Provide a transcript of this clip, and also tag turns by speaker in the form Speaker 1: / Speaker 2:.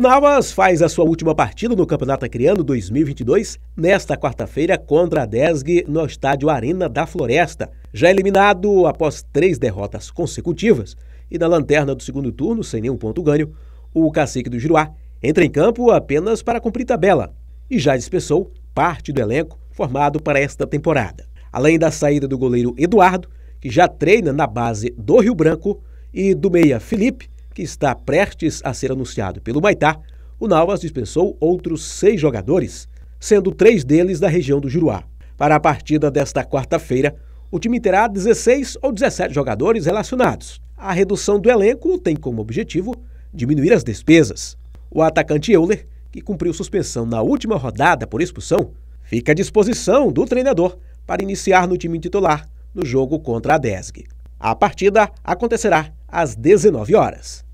Speaker 1: O Navas faz a sua última partida no Campeonato Acreano 2022 nesta quarta-feira contra a Desg no estádio Arena da Floresta. Já eliminado após três derrotas consecutivas e na lanterna do segundo turno, sem nenhum ponto ganho, o cacique do Giruá entra em campo apenas para cumprir tabela e já dispensou parte do elenco formado para esta temporada. Além da saída do goleiro Eduardo, que já treina na base do Rio Branco, e do meia Felipe, que está prestes a ser anunciado pelo Maitá, o Navas dispensou outros seis jogadores, sendo três deles da região do Juruá. Para a partida desta quarta-feira, o time terá 16 ou 17 jogadores relacionados. A redução do elenco tem como objetivo diminuir as despesas. O atacante Euler, que cumpriu suspensão na última rodada por expulsão, fica à disposição do treinador para iniciar no time titular no jogo contra a Desg. A partida acontecerá às 19 horas.